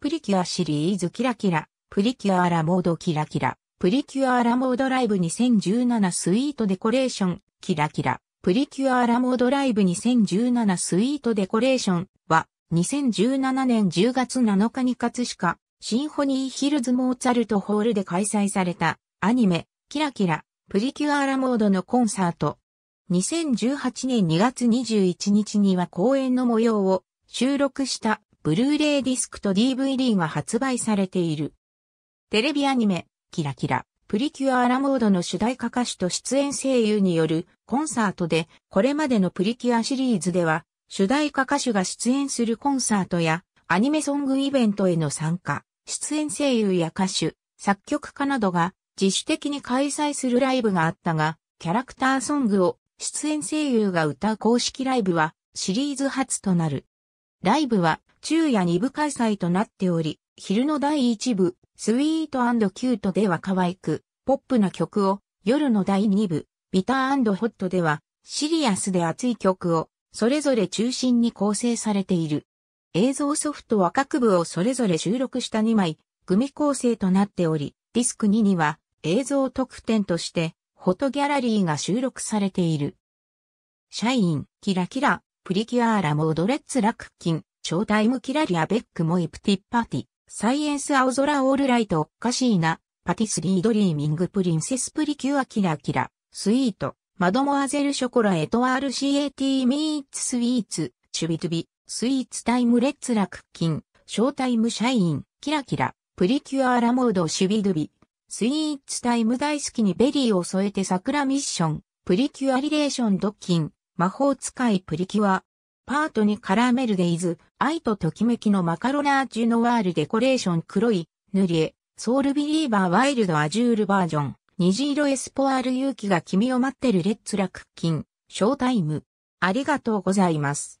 プリキュアシリーズキラキラ、プリキュアラモードキラキラ、プリキュアラモードライブ2017スイートデコレーション、キラキラ、プリキュアラモードライブ2017スイートデコレーションは、2017年10月7日に葛飾、シンフォニーヒルズモーツァルトホールで開催された、アニメ、キラキラ、プリキュアラモードのコンサート。2018年2月21日には公演の模様を収録したブルーレイディスクと DVD が発売されている。テレビアニメ、キラキラ、プリキュアアラモードの主題歌歌手と出演声優によるコンサートで、これまでのプリキュアシリーズでは、主題歌歌手が出演するコンサートや、アニメソングイベントへの参加、出演声優や歌手、作曲家などが自主的に開催するライブがあったが、キャラクターソングを出演声優が歌う公式ライブはシリーズ初となる。ライブは昼夜2部開催となっており、昼の第1部、スイートキュートでは可愛く、ポップな曲を、夜の第2部、ビターホットでは、シリアスで熱い曲を、それぞれ中心に構成されている。映像ソフトは各部をそれぞれ収録した2枚、組構成となっており、ディスク2には映像特典として、フォトギャラリーが収録されている。シャイン、キラキラ、プリキュアーラモードレッツラクキン、超イムキラリアベックモイプティッパティ、サイエンス青空オールライトおっかしいな、パティスリードリーミングプリンセスプリキュアキラキラ、スイート、マドモアゼルショコラエトワール CAT ミーツスイーツ、チュビトゥビ、スイーツタイムレッツラクッキン、ショータイムシャイン、キラキラ、プリキュアラモードシュビドゥビ、スイーツタイム大好きにベリーを添えて桜ミッション、プリキュアリレーションドッキン、魔法使いプリキュア、パートにカラーメルデイズ、愛とときめきのマカロナージュノワールデコレーション黒い、塗り絵、ソウルビリーバーワイルドアジュールバージョン、虹色エスポアール勇気が君を待ってるレッツラクッキン、ショータイム。ありがとうございます。